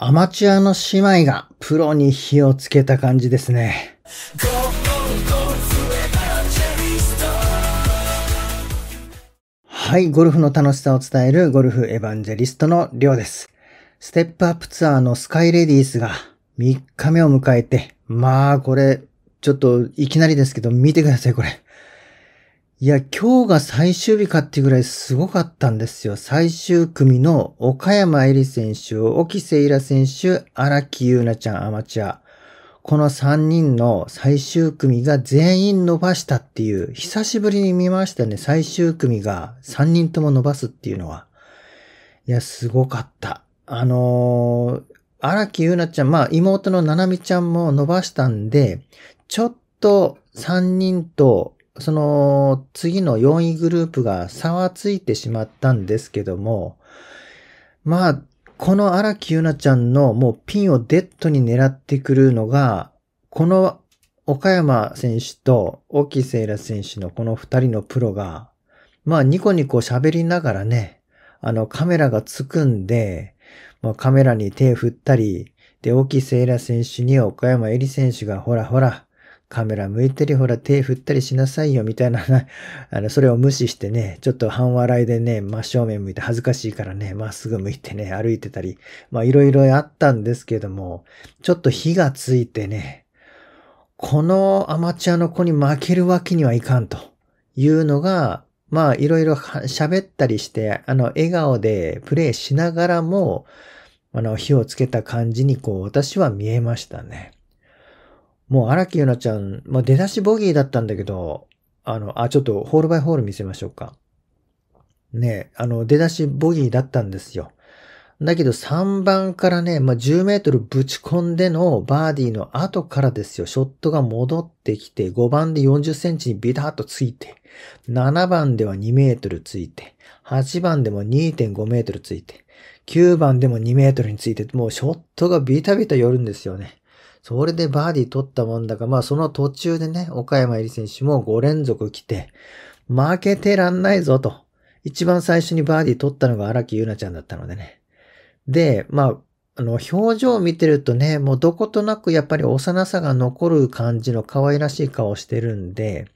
アマチュアの姉妹がプロに火をつけた感じですね。はい、ゴルフの楽しさを伝えるゴルフエヴァンジェリストのりょうです。ステップアップツアーのスカイレディースが3日目を迎えて、まあこれ、ちょっといきなりですけど見てくださいこれ。いや、今日が最終日かっていうぐらいすごかったんですよ。最終組の岡山恵里選手、沖瀬イラ選手、荒木優奈ちゃんアマチュア。この3人の最終組が全員伸ばしたっていう、久しぶりに見ましたね。最終組が3人とも伸ばすっていうのは。いや、すごかった。あのー、荒木優奈ちゃん、まあ妹のななみちゃんも伸ばしたんで、ちょっと3人とその次の4位グループが差はついてしまったんですけども、まあ、この荒木ゆなちゃんのもうピンをデッドに狙ってくるのが、この岡山選手と沖聖良選手のこの2人のプロが、まあニコニコ喋りながらね、あのカメラがつくんで、まあ、カメラに手振ったり、で、沖聖良選手に岡山えり選手がほらほら、カメラ向いてるほら手振ったりしなさいよみたいなな、あの、それを無視してね、ちょっと半笑いでね、真正面向いて恥ずかしいからね、まっすぐ向いてね、歩いてたり、まあいろいろあったんですけども、ちょっと火がついてね、このアマチュアの子に負けるわけにはいかんというのが、まあいろいろ喋ったりして、あの、笑顔でプレイしながらも、あの、火をつけた感じにこう、私は見えましたね。もう荒木優奈ちゃん、まあ、出だしボギーだったんだけど、あの、あ、ちょっとホールバイホール見せましょうか。ねあの、出だしボギーだったんですよ。だけど3番からね、まあ、10メートルぶち込んでのバーディーの後からですよ、ショットが戻ってきて、5番で40センチにビタッとついて、7番では2メートルついて、8番でも2.5メートルついて、9番でも2メートルについて、もうショットがビタビタ寄るんですよね。それでバーディー取ったもんだが、まあその途中でね、岡山入選手も5連続来て、負けてらんないぞと。一番最初にバーディー取ったのが荒木優奈ちゃんだったのでね。で、まあ、あの、表情を見てるとね、もうどことなくやっぱり幼さが残る感じの可愛らしい顔してるんで、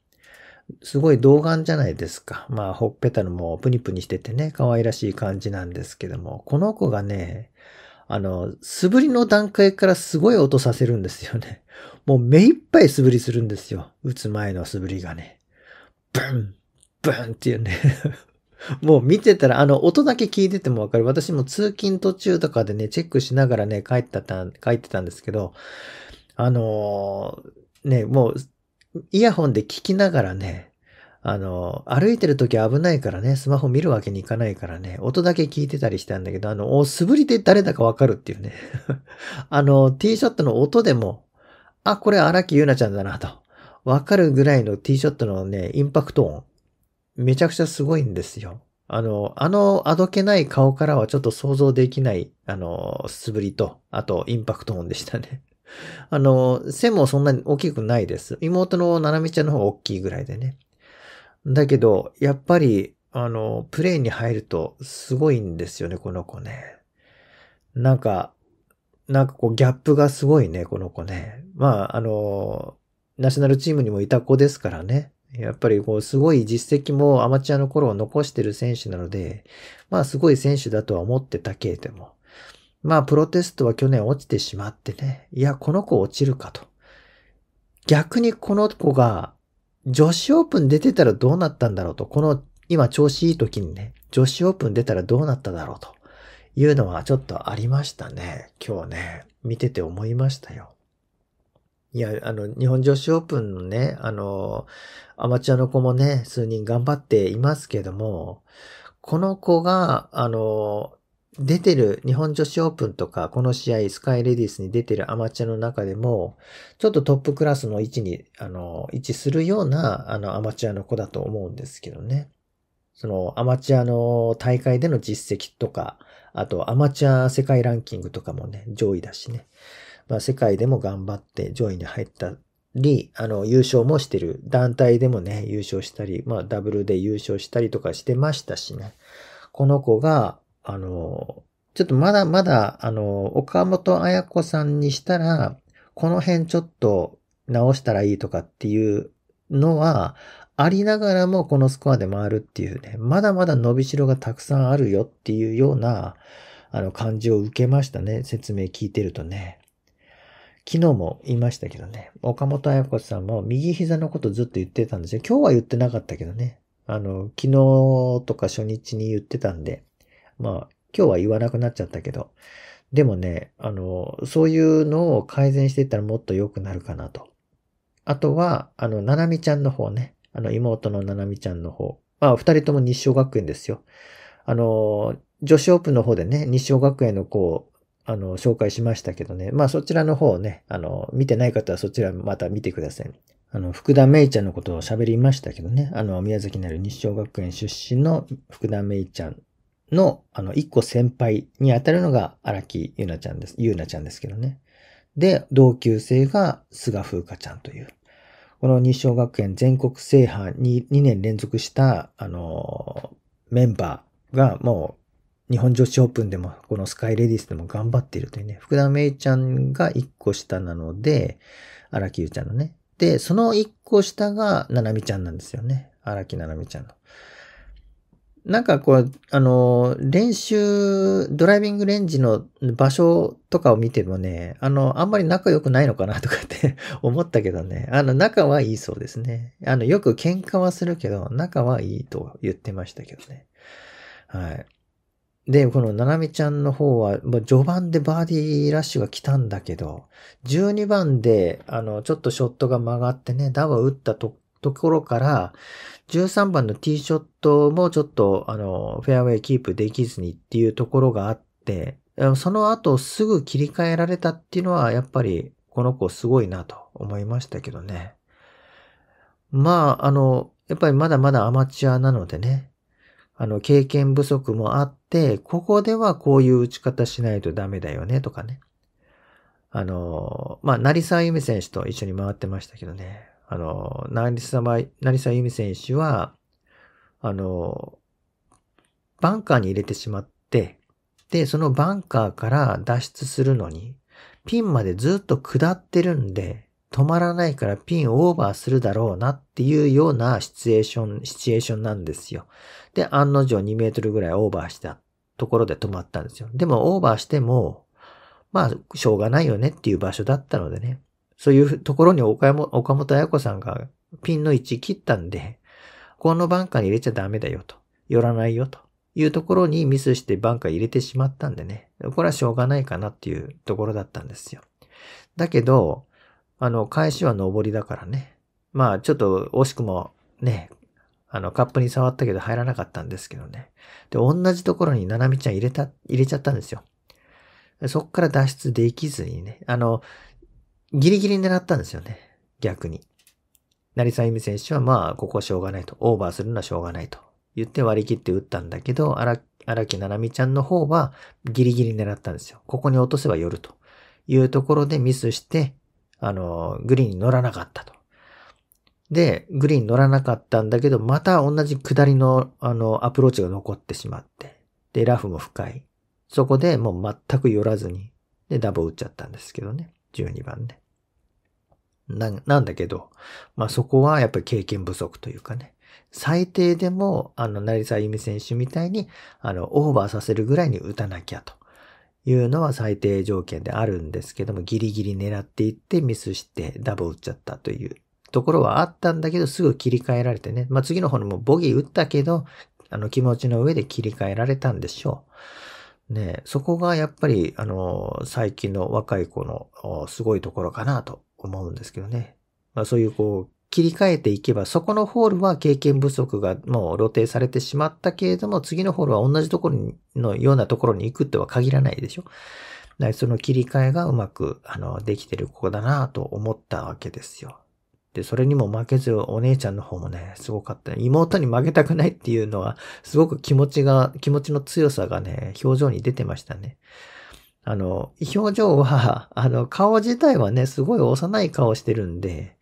すごい童顔じゃないですか。まあ、ほっぺたのもプニプニしててね、可愛らしい感じなんですけども、この子がね、あの、素振りの段階からすごい音させるんですよね。もう目いっぱい素振りするんですよ。打つ前の素振りがね。ブン、ブンっていうね もう見てたら、あの、音だけ聞いててもわかる。私も通勤途中とかでね、チェックしながらね、書いてた、書いてたんですけど、あのー、ね、もう、イヤホンで聞きながらね、あの、歩いてる時危ないからね、スマホ見るわけにいかないからね、音だけ聞いてたりしたんだけど、あの、素振りで誰だかわかるっていうね。あの、ティーショットの音でも、あ、これ荒木優奈ちゃんだなと、わかるぐらいのティーショットのね、インパクト音、めちゃくちゃすごいんですよ。あの、あの、あどけない顔からはちょっと想像できない、あの、素振りと、あと、インパクト音でしたね。あの、背もそんなに大きくないです。妹のななみちゃんの方が大きいぐらいでね。だけど、やっぱり、あの、プレイに入るとすごいんですよね、この子ね。なんか、なんかこう、ギャップがすごいね、この子ね。まあ、あの、ナショナルチームにもいた子ですからね。やっぱりこう、すごい実績もアマチュアの頃を残してる選手なので、まあすごい選手だとは思ってたけれども。まあプロテストは去年落ちてしまってね。いや、この子落ちるかと。逆にこの子が女子オープン出てたらどうなったんだろうと、この今調子いい時にね、女子オープン出たらどうなっただろうというのはちょっとありましたね。今日ね、見てて思いましたよ。いや、あの、日本女子オープンのね、あの、アマチュアの子もね、数人頑張っていますけども、この子が、あの、出てる日本女子オープンとか、この試合、スカイレディスに出てるアマチュアの中でも、ちょっとトップクラスの位置に、あの、位置するような、あの、アマチュアの子だと思うんですけどね。その、アマチュアの大会での実績とか、あと、アマチュア世界ランキングとかもね、上位だしね。まあ、世界でも頑張って上位に入ったり、あの、優勝もしてる。団体でもね、優勝したり、まあ、ダブルで優勝したりとかしてましたしね。この子が、あの、ちょっとまだまだ、あの、岡本彩子さんにしたら、この辺ちょっと直したらいいとかっていうのは、ありながらもこのスコアで回るっていうね、まだまだ伸びしろがたくさんあるよっていうような、あの、感じを受けましたね。説明聞いてるとね。昨日も言いましたけどね、岡本彩子さんも右膝のことずっと言ってたんですよ。今日は言ってなかったけどね。あの、昨日とか初日に言ってたんで、まあ、今日は言わなくなっちゃったけど、でもね、あの、そういうのを改善していったらもっと良くなるかなと。あとは、あの、ななみちゃんの方ね。あの、妹のななみちゃんの方。まあ、二人とも日照学園ですよ。あの、女子オープンの方でね、日照学園の子を、あの、紹介しましたけどね。まあ、そちらの方をね、あの、見てない方はそちらまた見てください。あの、福田芽衣ちゃんのことを喋りましたけどね。あの、宮崎にある日照学園出身の福田芽衣ちゃんの、あの、一個先輩に当たるのが荒木ゆなちゃんです。ゆなちゃんですけどね。で、同級生が菅風花ちゃんという。この日照学園全国制覇に2年連続した、あの、メンバーがもう日本女子オープンでも、このスカイレディスでも頑張っているというね、福田芽衣ちゃんが一個下なので、荒木優ちゃんのね。で、その一個下がななみちゃんなんですよね。荒木ななみちゃんの。なんかこう、あの、練習、ドライビングレンジの場所とかを見てもね、あの、あんまり仲良くないのかなとかって 思ったけどね、あの、仲はいいそうですね。あの、よく喧嘩はするけど、仲はいいと言ってましたけどね。はい。で、この、ななみちゃんの方は、まあ、序盤でバーディーラッシュが来たんだけど、12番で、あの、ちょっとショットが曲がってね、ダウを打ったとところから、13番のティーショットもちょっと、あの、フェアウェイキープできずにっていうところがあって、その後すぐ切り替えられたっていうのは、やっぱりこの子すごいなと思いましたけどね。まあ、あの、やっぱりまだまだアマチュアなのでね、あの、経験不足もあって、ここではこういう打ち方しないとダメだよねとかね。あの、まあ、成沢由美選手と一緒に回ってましたけどね。あの、成沢、成沢由美選手は、あの、バンカーに入れてしまって、で、そのバンカーから脱出するのに、ピンまでずっと下ってるんで、止まらないからピンをオーバーするだろうなっていうようなシチュエーション、シチュエーションなんですよ。で、案の定2メートルぐらいオーバーしたところで止まったんですよ。でもオーバーしても、まあ、しょうがないよねっていう場所だったのでね。そういうところに岡本彩子さんがピンの位置切ったんで、このバンカーに入れちゃダメだよと。寄らないよというところにミスしてバンカー入れてしまったんでね。これはしょうがないかなっていうところだったんですよ。だけど、あの、返しは上りだからね。まあ、ちょっと惜しくもね、あの、カップに触ったけど入らなかったんですけどね。で、同じところにななみちゃん入れた、入れちゃったんですよ。そっから脱出できずにね。あの、ギリギリ狙ったんですよね。逆に。成沢ゆみ選手はまあ、ここはしょうがないと。オーバーするのはしょうがないと。言って割り切って打ったんだけど、荒木奈々美ちゃんの方はギリギリ狙ったんですよ。ここに落とせば寄るというところでミスして、あの、グリーンに乗らなかったと。で、グリーン乗らなかったんだけど、また同じ下りの、あの、アプローチが残ってしまって。で、ラフも深い。そこでもう全く寄らずに、で、ダボ打っちゃったんですけどね。12番で。な、なんだけど、まあそこはやっぱり経験不足というかね。最低でも、あの、成沢由美選手みたいに、あの、オーバーさせるぐらいに打たなきゃというのは最低条件であるんですけども、ギリギリ狙っていってミスしてダブ打っちゃったというところはあったんだけど、すぐ切り替えられてね。まあ次の方にもボギー打ったけど、あの、気持ちの上で切り替えられたんでしょう。ね、そこがやっぱり、あの、最近の若い子のすごいところかなと思うんですけどね。まあそういうこう、切り替えていけば、そこのホールは経験不足がもう露呈されてしまったけれども、次のホールは同じところのようなところに行くとは限らないでしょ。だその切り替えがうまく、あの、できてる子だなと思ったわけですよ。で、それにも負けず、お姉ちゃんの方もね、すごかった。妹に負けたくないっていうのは、すごく気持ちが、気持ちの強さがね、表情に出てましたね。あの、表情は、あの、顔自体はね、すごい幼い顔してるんで、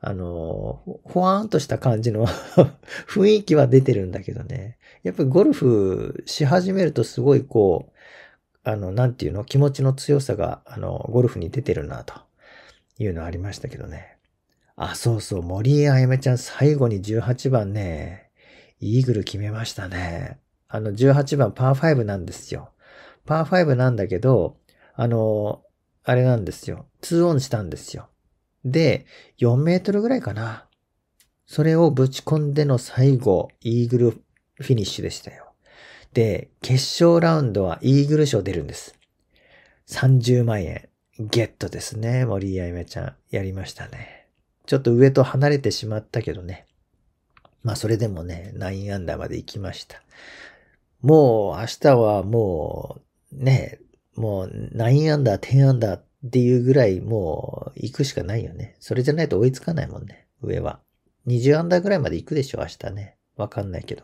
あの、ほわーんとした感じの 雰囲気は出てるんだけどね。やっぱりゴルフし始めるとすごいこう、あの、なんていうの気持ちの強さが、あの、ゴルフに出てるな、というのありましたけどね。あ、そうそう、森井あやめちゃん最後に18番ね、イーグル決めましたね。あの、18番パー5なんですよ。パー5なんだけど、あの、あれなんですよ。2オンしたんですよ。で、4メートルぐらいかな。それをぶち込んでの最後、イーグルフィニッシュでしたよ。で、決勝ラウンドはイーグル賞出るんです。30万円、ゲットですね。森井ゆめちゃん、やりましたね。ちょっと上と離れてしまったけどね。まあ、それでもね、9アンダーまで行きました。もう、明日はもうね、もう9アンダー、10アンダーっていうぐらいもう行くしかないよね。それじゃないと追いつかないもんね、上は。20アンダーぐらいまで行くでしょ、明日ね。わかんないけど。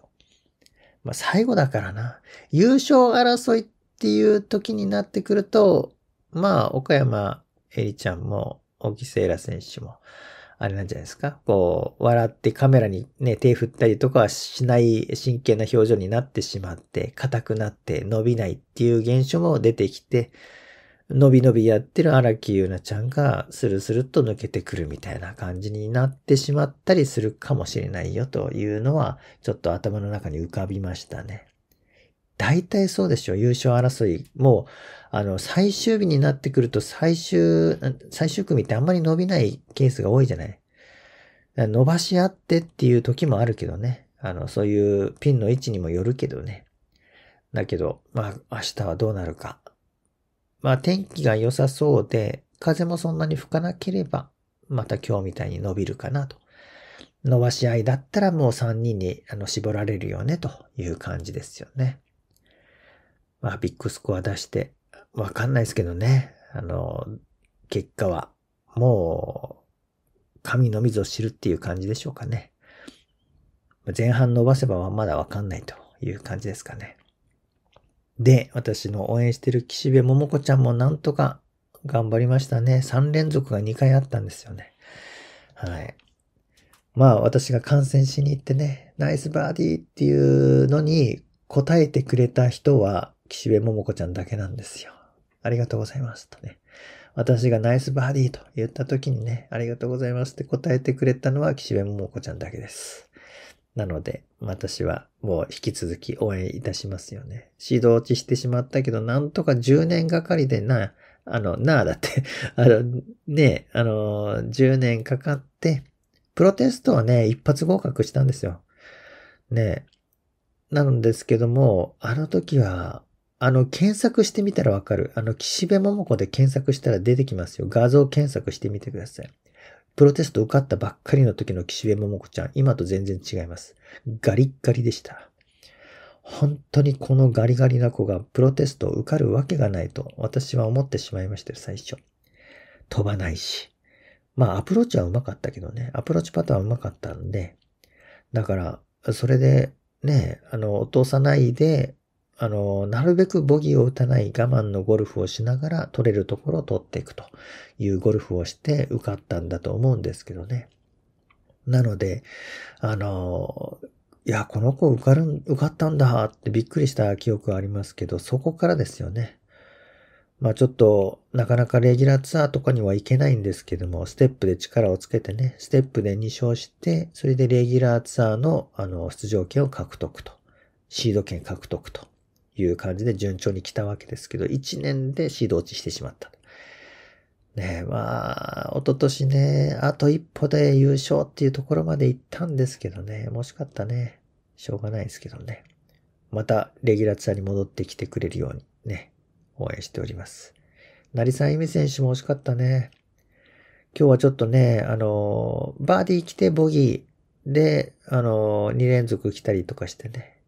まあ最後だからな。優勝争いっていう時になってくると、まあ岡山えりちゃんも、沖セイラ選手も、あれなんじゃないですか。こう、笑ってカメラにね、手振ったりとかはしない真剣な表情になってしまって、硬くなって伸びないっていう現象も出てきて、伸び伸びやってる荒木優奈ちゃんがスルスルと抜けてくるみたいな感じになってしまったりするかもしれないよというのは、ちょっと頭の中に浮かびましたね。大体そうでしょ。優勝争い。もう、あの、最終日になってくると最終、最終組ってあんまり伸びないケースが多いじゃない。伸ばし合ってっていう時もあるけどね。あの、そういうピンの位置にもよるけどね。だけど、まあ、明日はどうなるか。まあ、天気が良さそうで、風もそんなに吹かなければ、また今日みたいに伸びるかなと。伸ばし合いだったらもう3人にあの絞られるよねという感じですよね。まあ、ビッグスコア出して、わかんないですけどね。あの、結果は、もう、神のみぞ知るっていう感じでしょうかね。前半伸ばせばはまだわかんないという感じですかね。で、私の応援してる岸辺桃子ちゃんもなんとか頑張りましたね。3連続が2回あったんですよね。はい。まあ私が観戦しに行ってね、ナイスバーディーっていうのに答えてくれた人は岸辺桃子ちゃんだけなんですよ。ありがとうございますとね。私がナイスバーディーと言った時にね、ありがとうございますって答えてくれたのは岸辺桃子ちゃんだけです。なので、私はもう引き続き応援いたしますよね。指導落ちしてしまったけど、なんとか10年がかりでな、あの、なあだって あの、ね、あの、10年かかって、プロテストはね、一発合格したんですよ。ね。なんですけども、あの時はあの、検索してみたらわかる。あの、岸辺桃子で検索したら出てきますよ。画像検索してみてください。プロテスト受かったばっかりの時の岸辺桃子ちゃん、今と全然違います。ガリッガリでした。本当にこのガリガリな子がプロテストを受かるわけがないと私は思ってしまいましたよ、最初。飛ばないし。まあアプローチは上手かったけどね。アプローチパターンはうまかったんで。だから、それでね、あの、落とさないであの、なるべくボギーを打たない我慢のゴルフをしながら取れるところを取っていくというゴルフをして受かったんだと思うんですけどね。なので、あの、いや、この子受かる、受かったんだってびっくりした記憶はありますけど、そこからですよね。まあちょっと、なかなかレギュラーツアーとかには行けないんですけども、ステップで力をつけてね、ステップで2勝して、それでレギュラーツアーの、あの、出場権を獲得と、シード権獲得という感じで順調に来たわけですけど、1年でシード落ちしてしまった。ねえ、まあ、一昨年ね、あと一歩で優勝っていうところまで行ったんですけどね、惜しかったね。しょうがないですけどね。また、レギュラーツアーに戻ってきてくれるようにね、応援しております。成沢由美選手も惜しかったね。今日はちょっとね、あの、バーディー来てボギーで、あの、2連続来たりとかしてね、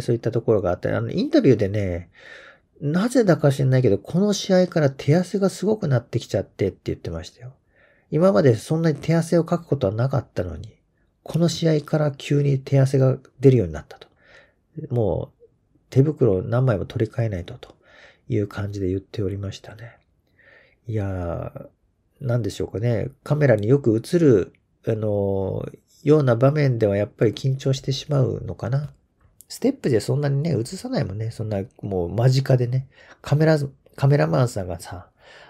そういったところがあって、あの、インタビューでね、なぜだか知んないけど、この試合から手汗がすごくなってきちゃってって言ってましたよ。今までそんなに手汗をかくことはなかったのに、この試合から急に手汗が出るようになったと。もう、手袋を何枚も取り替えないとという感じで言っておりましたね。いやー、なんでしょうかね。カメラによく映る、あのー、ような場面ではやっぱり緊張してしまうのかな。ステップでそんなにね、映さないもんね。そんな、もう間近でね、カメラ、カメラマンさんがさ、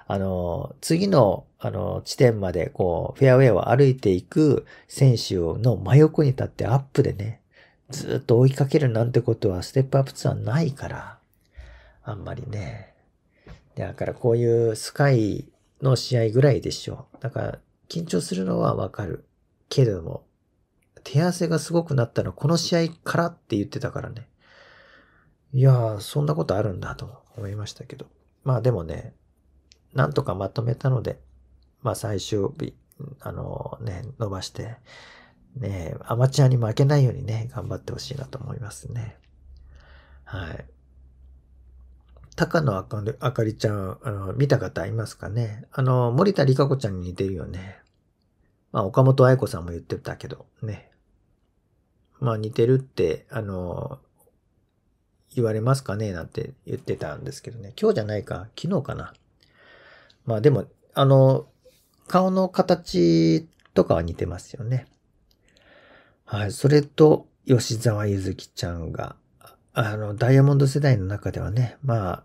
あの、次の、あの、地点まで、こう、フェアウェイを歩いていく選手の真横に立ってアップでね、ずっと追いかけるなんてことは、ステップアップツアーないから、あんまりね。だからこういうスカイの試合ぐらいでしょ。だから、緊張するのはわかる。けれども、手汗がすごくなったのはこの試合からって言ってたからね。いやー、そんなことあるんだと思いましたけど。まあでもね、なんとかまとめたので、まあ最終日、あのね、伸ばして、ね、アマチュアに負けないようにね、頑張ってほしいなと思いますね。はい。高野あかあかりちゃん、あの、見た方いますかねあの、森田理香子ちゃんに似てるよね。まあ、岡本愛子さんも言ってたけど、ね。まあ似てるって、あの、言われますかねなんて言ってたんですけどね。今日じゃないか、昨日かな。まあでも、あの、顔の形とかは似てますよね。はい。それと、吉沢ゆずきちゃんが、あの、ダイヤモンド世代の中ではね、まあ、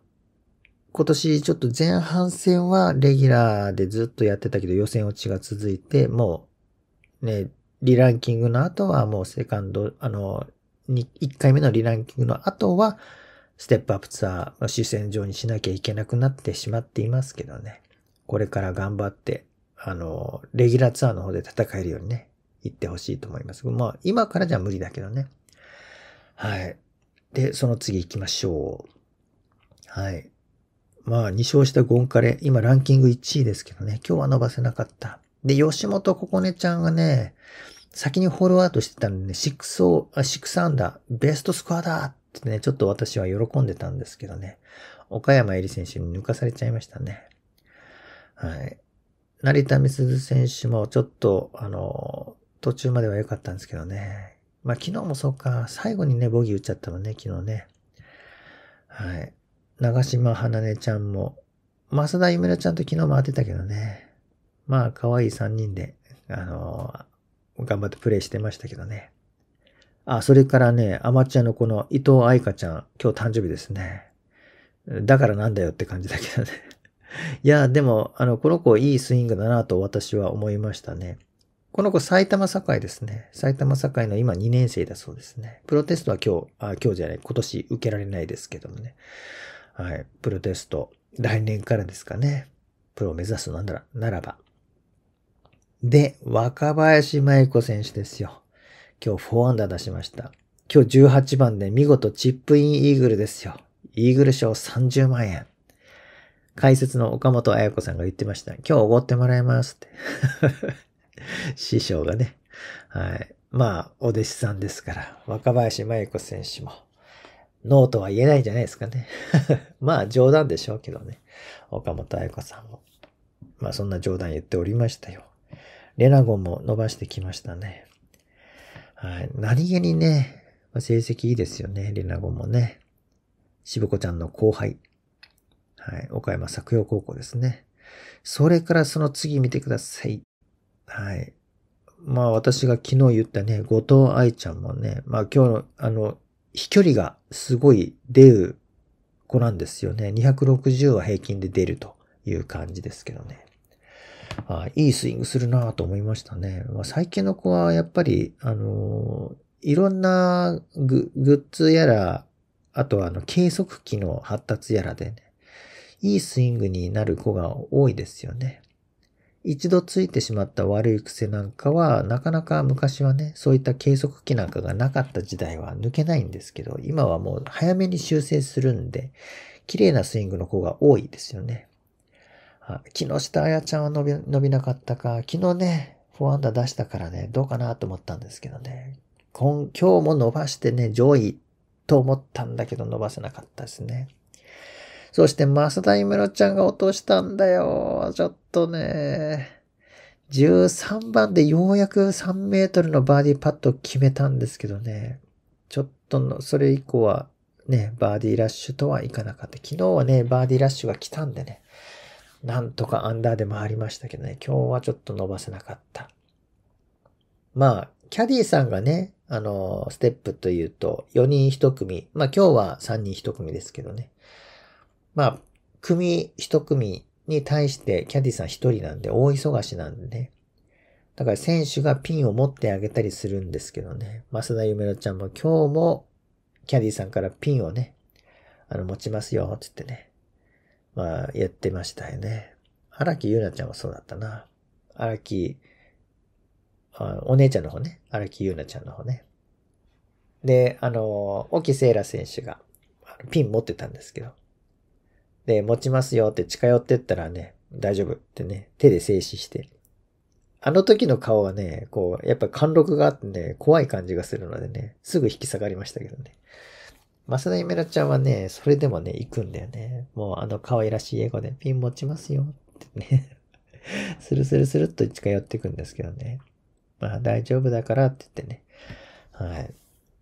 今年ちょっと前半戦はレギュラーでずっとやってたけど予選落ちが続いて、もうね、リランキングの後はもうセカンド、あの、1回目のリランキングの後は、ステップアップツアーの主戦場にしなきゃいけなくなってしまっていますけどね。これから頑張って、あの、レギュラーツアーの方で戦えるようにね、行ってほしいと思います。まあ、今からじゃ無理だけどね。はい。で、その次行きましょう。はい。まあ、2勝したゴンカレ、今ランキング1位ですけどね、今日は伸ばせなかった。で、吉本ここねちゃんがね、先にフォローアウトしてたんでね、6を、6アンダー、ベストスコアだってね、ちょっと私は喜んでたんですけどね、岡山えり選手に抜かされちゃいましたね。はい。成田美鈴選手もちょっと、あの、途中までは良かったんですけどね。まあ昨日もそうか、最後にね、ボギー打っちゃったのね、昨日ね。はい。長島花音ちゃんも、増田ゆめらちゃんと昨日も当てたけどね。まあ、可愛い3人で、あのー、頑張ってプレイしてましたけどね。あ、それからね、アマチュアのこの伊藤愛香ちゃん、今日誕生日ですね。だからなんだよって感じだけどね。いや、でも、あの、この子いいスイングだなと私は思いましたね。この子埼玉栄ですね。埼玉栄の今2年生だそうですね。プロテストは今日、あ、今日じゃない、今年受けられないですけどもね。はい。プロテスト、来年からですかね。プロを目指すのならならば、で、若林舞子選手ですよ。今日4アンダー出しました。今日18番で見事チップインイーグルですよ。イーグル賞30万円。解説の岡本彩子さんが言ってました。今日おごってもらいますって。師匠がね。はい。まあ、お弟子さんですから、若林麻衣子選手も、ノーとは言えないんじゃないですかね。まあ、冗談でしょうけどね。岡本彩子さんも。まあ、そんな冗談言っておりましたよ。レナゴンも伸ばしてきましたね。はい。何気にね、成績いいですよね、レナゴンもね。渋子ちゃんの後輩。はい。岡山作陽高校ですね。それからその次見てください。はい。まあ私が昨日言ったね、後藤愛ちゃんもね、まあ今日の、あの、飛距離がすごい出る子なんですよね。260は平均で出るという感じですけどね。あいいスイングするなと思いましたね。まあ、最近の子はやっぱり、あのいろんなグッズやら、あとはあの計測器の発達やらでね、いいスイングになる子が多いですよね。一度ついてしまった悪い癖なんかは、なかなか昔はね、そういった計測器なんかがなかった時代は抜けないんですけど、今はもう早めに修正するんで、綺麗なスイングの子が多いですよね。木下彩ちゃんは伸び、伸びなかったか。昨日ね、4アンダー出したからね、どうかなと思ったんですけどね。今、今日も伸ばしてね、上位と思ったんだけど伸ばせなかったですね。そして、増田ムロちゃんが落としたんだよ。ちょっとね。13番でようやく3メートルのバーディーパットを決めたんですけどね。ちょっとの、それ以降はね、バーディーラッシュとはいかなかった。昨日はね、バーディーラッシュが来たんでね。なんとかアンダーで回りましたけどね、今日はちょっと伸ばせなかった。まあ、キャディさんがね、あの、ステップというと、4人1組。まあ今日は3人1組ですけどね。まあ、組1組に対してキャディさん1人なんで、大忙しなんでね。だから選手がピンを持ってあげたりするんですけどね。増田夢乃ちゃんも今日もキャディさんからピンをね、あの、持ちますよ、つってね。まあ、やってましたよね。荒木優菜ちゃんもそうだったな。荒木、あお姉ちゃんの方ね。荒木優菜ちゃんの方ね。で、あの、沖聖ラ選手がピン持ってたんですけど。で、持ちますよって近寄ってったらね、大丈夫ってね、手で静止して。あの時の顔はね、こう、やっぱ貫禄があってね、怖い感じがするのでね、すぐ引き下がりましたけどね。マサダイメラちゃんはね、それでもね、行くんだよね。もうあの可愛らしい英語でピン持ちますよってね。スルスルスルっと近寄ってくんですけどね。まあ大丈夫だからって言ってね。はい。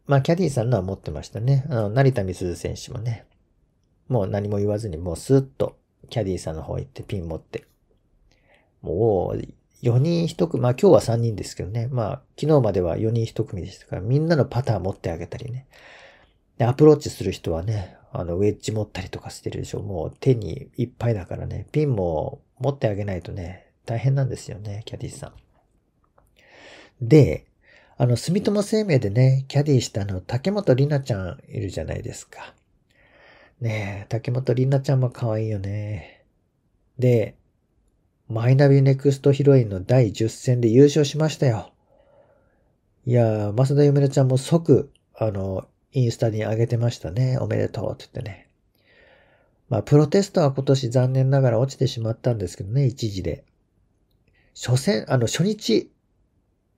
まあキャディーさんのは持ってましたね。あの、成田美鈴選手もね。もう何も言わずにもうスッとキャディーさんの方行ってピン持って。もう4人1組、まあ今日は3人ですけどね。まあ昨日までは4人1組でしたからみんなのパター持ってあげたりね。で、アプローチする人はね、あの、ウェッジ持ったりとかしてるでしょ。もう手にいっぱいだからね、ピンも持ってあげないとね、大変なんですよね、キャディさん。で、あの、住友生命でね、キャディしたの、竹本里奈ちゃんいるじゃないですか。ねえ、竹本里奈ちゃんも可愛いよね。で、マイナビネクストヒロインの第10戦で優勝しましたよ。いやー、増田ゆめちゃんも即、あの、インスタに上げてましたね。おめでとうって言ってね。まあ、プロテストは今年残念ながら落ちてしまったんですけどね、一時で。初戦、あの、初日、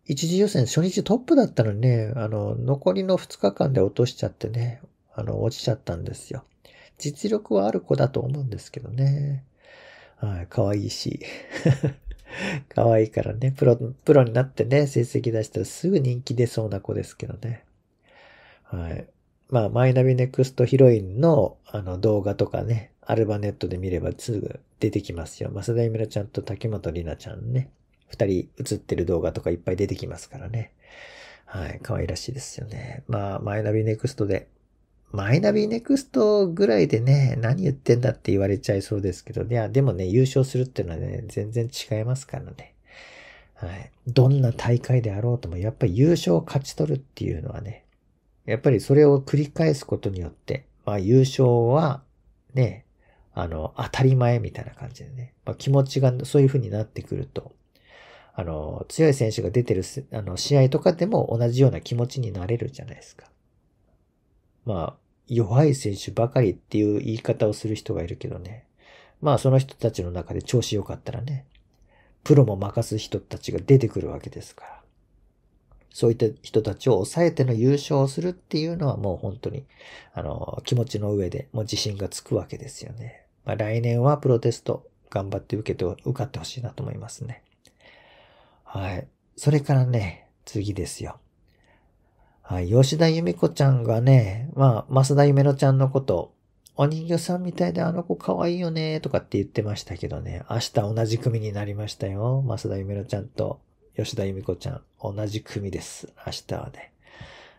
一次予選初日トップだったのにね、あの、残りの2日間で落としちゃってね、あの、落ちちゃったんですよ。実力はある子だと思うんですけどね。はい、可愛いし。可愛いからね、プロ、プロになってね、成績出したらすぐ人気出そうな子ですけどね。はい。まあ、マイナビネクストヒロインのあの動画とかね、アルバネットで見ればすぐ出てきますよ。増田ゆミらちゃんと竹本里奈ちゃんね。二人映ってる動画とかいっぱい出てきますからね。はい。可愛らしいですよね。まあ、マイナビネクストで、マイナビネクストぐらいでね、何言ってんだって言われちゃいそうですけど、いや、でもね、優勝するっていうのはね、全然違いますからね。はい。どんな大会であろうとも、やっぱり優勝を勝ち取るっていうのはね、やっぱりそれを繰り返すことによって、まあ優勝はね、あの、当たり前みたいな感じでね、まあ、気持ちがそういう風になってくると、あの、強い選手が出てるあの試合とかでも同じような気持ちになれるじゃないですか。まあ、弱い選手ばかりっていう言い方をする人がいるけどね。まあその人たちの中で調子良かったらね、プロも任す人たちが出てくるわけですから。そういった人たちを抑えての優勝をするっていうのはもう本当に、あの、気持ちの上でもう自信がつくわけですよね。まあ、来年はプロテスト頑張って受けて、受かってほしいなと思いますね。はい。それからね、次ですよ。はい。吉田由美子ちゃんがね、まあ、増田夢乃ちゃんのこと、お人形さんみたいであの子可愛いよね、とかって言ってましたけどね。明日同じ組になりましたよ。増田夢乃ちゃんと吉田由美子ちゃん、同じ組です。明日はね。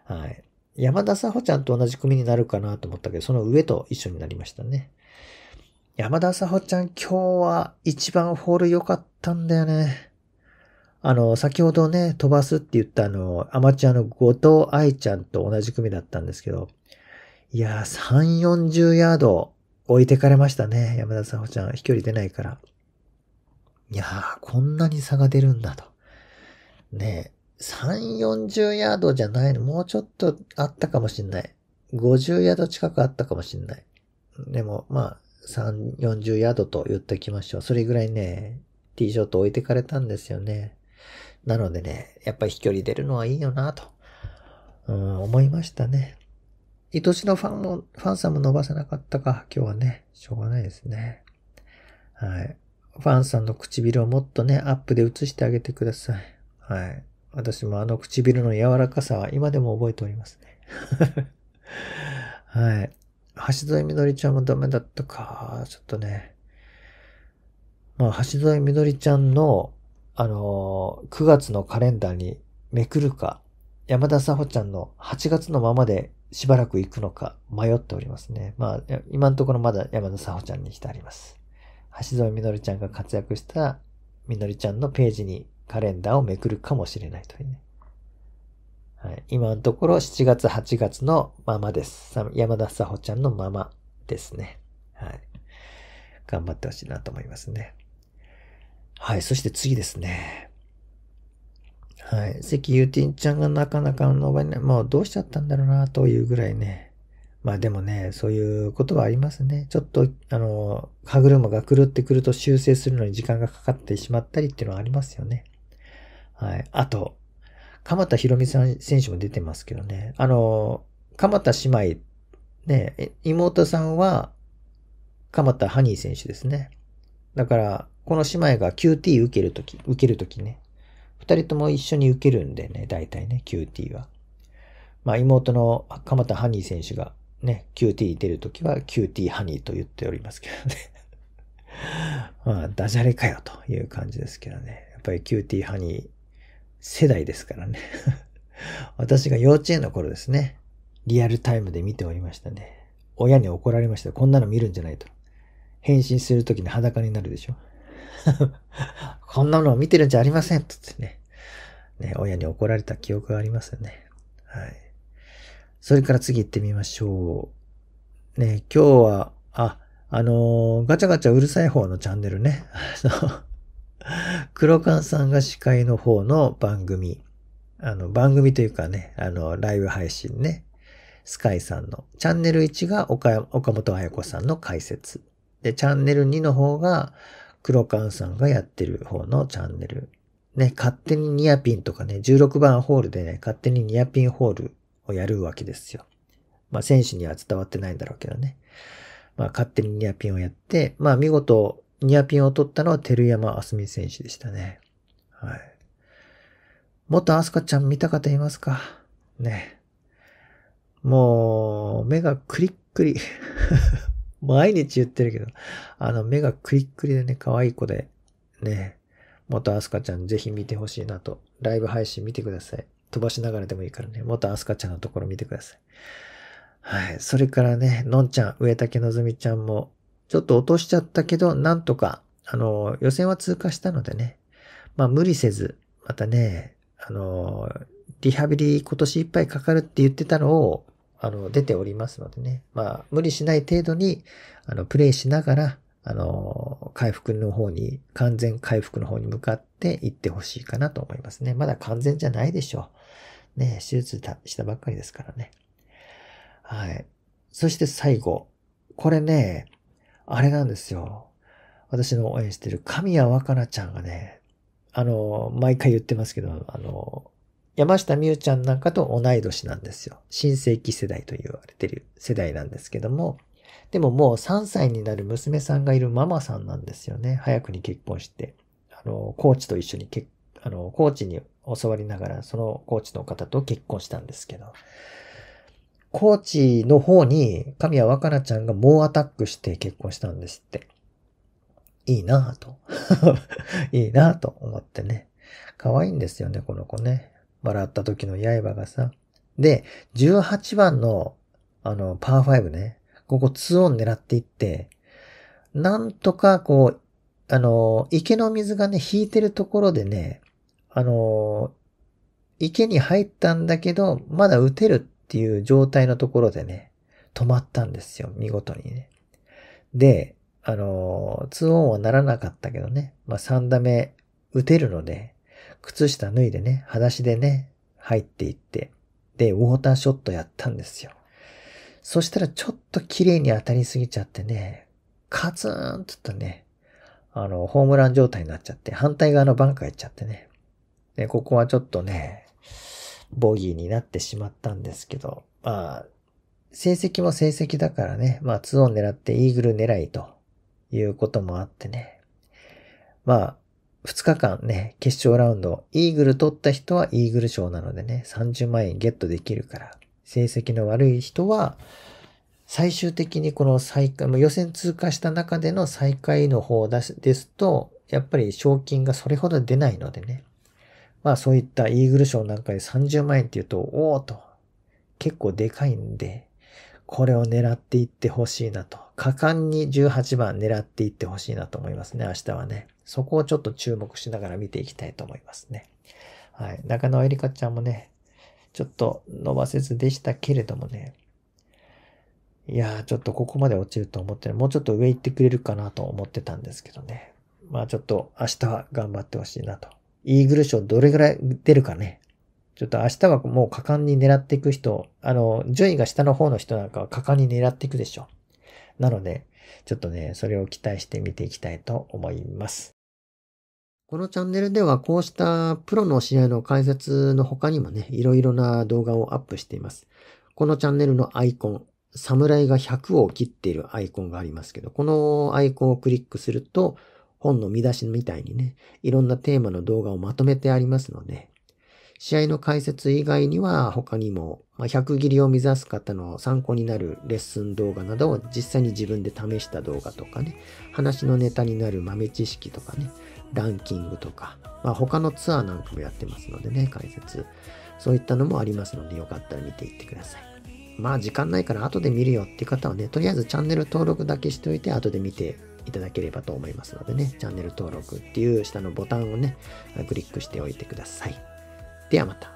はい。山田さほちゃんと同じ組になるかなと思ったけど、その上と一緒になりましたね。山田さほちゃん、今日は一番ホール良かったんだよね。あの、先ほどね、飛ばすって言ったあの、アマチュアの後藤愛ちゃんと同じ組だったんですけど、いやー、3、40ヤード置いてかれましたね。山田さほちゃん、飛距離出ないから。いやー、こんなに差が出るんだと。ねえ、3、40ヤードじゃないの。もうちょっとあったかもしんない。50ヤード近くあったかもしんない。でも、まあ、3、40ヤードと言っておきましょう。それぐらいね、T ショット置いてかれたんですよね。なのでね、やっぱり飛距離出るのはいいよなと、うん、思いましたね。愛しのファンも、ファンさんも伸ばせなかったか、今日はね、しょうがないですね。はい。ファンさんの唇をもっとね、アップで映してあげてください。はい。私もあの唇の柔らかさは今でも覚えておりますね。はい。橋添みどりちゃんもダメだったか。ちょっとね。まあ、橋添みどりちゃんの、あのー、9月のカレンダーにめくるか、山田さほちゃんの8月のままでしばらく行くのか迷っておりますね。まあ、今のところまだ山田さほちゃんにしてあります。橋添みどりちゃんが活躍したみのりちゃんのページにカレンダーをめくるかもしれないというね。はい、今のところ7月8月のままです。山田さほちゃんのままですね。はい。頑張ってほしいなと思いますね。はい。そして次ですね。はい。関ゆうてんちゃんがなかなかの場い。もうどうしちゃったんだろうなというぐらいね。まあでもね、そういうことはありますね。ちょっと、あの、歯車が狂ってくると修正するのに時間がかかってしまったりっていうのはありますよね。はい。あと、鎌田博美さん選手も出てますけどね。あの、鎌田姉妹、ね、妹さんは、鎌田ハニー選手ですね。だから、この姉妹が QT 受けるとき、受けるときね。二人とも一緒に受けるんでね、大体ね、QT は。まあ、妹の鎌田ハニー選手がね、QT 出るときは QT ハニーと言っておりますけどね。まあ、ダジャレかよという感じですけどね。やっぱり QT ハニー、世代ですからね 私が幼稚園の頃ですね。リアルタイムで見ておりましたね。親に怒られました。こんなの見るんじゃないと。返信するときに裸になるでしょ。こんなのを見てるんじゃありませんとってね。ね、親に怒られた記憶がありますよね。はい。それから次行ってみましょう。ね、今日は、あ、あのー、ガチャガチャうるさい方のチャンネルね。あの、黒川さんが司会の方の番組、あの、番組というかね、あの、ライブ配信ね、スカイさんの、チャンネル1が岡本彩子さんの解説。で、チャンネル2の方が、黒川さんがやってる方のチャンネル。ね、勝手にニアピンとかね、16番ホールでね、勝手にニアピンホールをやるわけですよ。まあ、選手には伝わってないんだろうけどね。まあ、勝手にニアピンをやって、まあ、見事、ニアピンを取ったのは照山あすみ選手でしたね。はい。元アスカちゃん見た方いますかね。もう、目がクリックリ。毎日言ってるけど、あの、目がクリックリでね、可愛い子で、ね。元アスカちゃんぜひ見てほしいなと。ライブ配信見てください。飛ばしながらでもいいからね。元アスカちゃんのところ見てください。はい。それからね、のんちゃん、植竹のぞみちゃんも、ちょっと落としちゃったけど、なんとか、あの、予選は通過したのでね、まあ無理せず、またね、あの、リハビリ今年いっぱいかかるって言ってたのを、あの、出ておりますのでね、まあ無理しない程度に、あの、プレイしながら、あの、回復の方に、完全回復の方に向かっていってほしいかなと思いますね。まだ完全じゃないでしょう。ね、手術したばっかりですからね。はい。そして最後。これね、あれなんですよ。私の応援してる神谷若菜ちゃんがね、あの、毎回言ってますけど、あの、山下美優ちゃんなんかと同い年なんですよ。新世紀世代と言われてる世代なんですけども、でももう3歳になる娘さんがいるママさんなんですよね。早くに結婚して。あの、コーチと一緒に結、あの、コーチに教わりながら、そのコーチの方と結婚したんですけど。高知の方に神谷若菜ちゃんが猛アタックして結婚したんですって。いいなぁと。いいなぁと思ってね。可愛いんですよね、この子ね。笑った時の刃がさ。で、18番の、あの、パー5ね。ここ2オン狙っていって、なんとかこう、あの、池の水がね、引いてるところでね、あの、池に入ったんだけど、まだ打てるっていう状態のところでね、止まったんですよ、見事にね。で、あの、2オンはならなかったけどね、まあ、3打目打てるので、靴下脱いでね、裸足でね、入っていって、で、ウォーターショットやったんですよ。そしたらちょっと綺麗に当たりすぎちゃってね、カツーンとったね、あの、ホームラン状態になっちゃって、反対側のバンカー行っちゃってね。で、ここはちょっとね、ボギーになってしまったんですけど、まあ、成績も成績だからね、まあ2を狙ってイーグル狙いということもあってね、まあ、2日間ね、決勝ラウンド、イーグル取った人はイーグル賞なのでね、30万円ゲットできるから、成績の悪い人は、最終的にこの最下位、予選通過した中での最下位の方ですと、やっぱり賞金がそれほど出ないのでね、まあそういったイーグル賞なんかで30万円っていうと、おおと、結構でかいんで、これを狙っていってほしいなと。果敢に18番狙っていってほしいなと思いますね、明日はね。そこをちょっと注目しながら見ていきたいと思いますね。はい。中野えりかちゃんもね、ちょっと伸ばせずでしたけれどもね。いやー、ちょっとここまで落ちると思ってもうちょっと上行ってくれるかなと思ってたんですけどね。まあちょっと明日は頑張ってほしいなとイーグル賞どれぐらい出るかね。ちょっと明日はもう果敢に狙っていく人、あの、順位が下の方の人なんかは果敢に狙っていくでしょう。なので、ちょっとね、それを期待して見ていきたいと思います。このチャンネルではこうしたプロの試合の解説の他にもね、いろいろな動画をアップしています。このチャンネルのアイコン、侍が100を切っているアイコンがありますけど、このアイコンをクリックすると、本の見出しみたいにね、いろんなテーマの動画をまとめてありますので、試合の解説以外には他にも、まあ、100切りを目指す方の参考になるレッスン動画などを実際に自分で試した動画とかね、話のネタになる豆知識とかね、ランキングとか、まあ、他のツアーなんかもやってますのでね、解説。そういったのもありますので、よかったら見ていってください。まあ時間ないから後で見るよっていう方はね、とりあえずチャンネル登録だけしておいて後で見ていただければと思いますのでね、チャンネル登録っていう下のボタンをね、クリックしておいてください。ではまた。